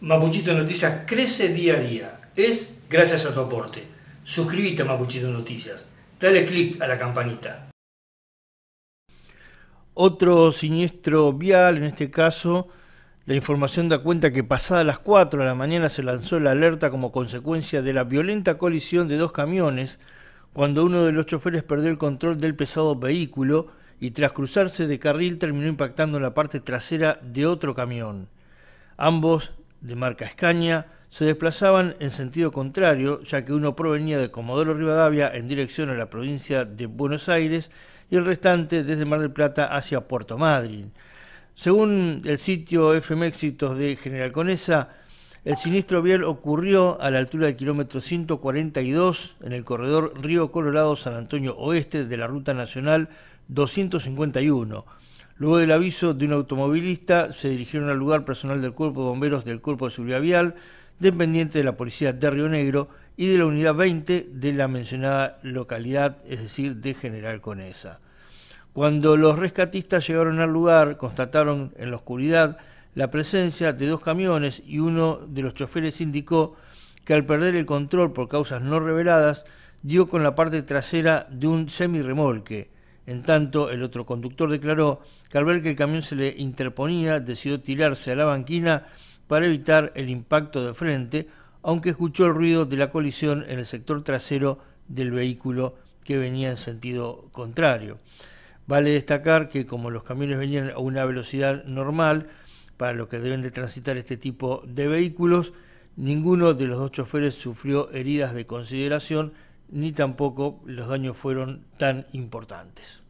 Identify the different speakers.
Speaker 1: Mapuchito Noticias crece día a día. Es gracias a tu aporte. Suscríbete a Mapuchito Noticias. Dale click a la campanita.
Speaker 2: Otro siniestro vial, en este caso, la información da cuenta que pasada las 4 de la mañana se lanzó la alerta como consecuencia de la violenta colisión de dos camiones cuando uno de los choferes perdió el control del pesado vehículo y tras cruzarse de carril terminó impactando en la parte trasera de otro camión. Ambos de marca Escaña se desplazaban en sentido contrario, ya que uno provenía de Comodoro Rivadavia en dirección a la provincia de Buenos Aires y el restante desde Mar del Plata hacia Puerto Madryn. Según el sitio FM Éxitos de General Conesa, el siniestro vial ocurrió a la altura del kilómetro 142 en el corredor Río Colorado-San Antonio Oeste de la Ruta Nacional 251 Luego del aviso de un automovilista, se dirigieron al lugar personal del Cuerpo de Bomberos del Cuerpo de Seguridad Vial, dependiente de la Policía de Río Negro y de la Unidad 20 de la mencionada localidad, es decir, de General Conesa. Cuando los rescatistas llegaron al lugar, constataron en la oscuridad la presencia de dos camiones y uno de los choferes indicó que al perder el control por causas no reveladas, dio con la parte trasera de un semirremolque en tanto, el otro conductor declaró que al ver que el camión se le interponía, decidió tirarse a la banquina para evitar el impacto de frente, aunque escuchó el ruido de la colisión en el sector trasero del vehículo que venía en sentido contrario. Vale destacar que como los camiones venían a una velocidad normal para lo que deben de transitar este tipo de vehículos, ninguno de los dos choferes sufrió heridas de consideración ni tampoco los daños fueron tan importantes.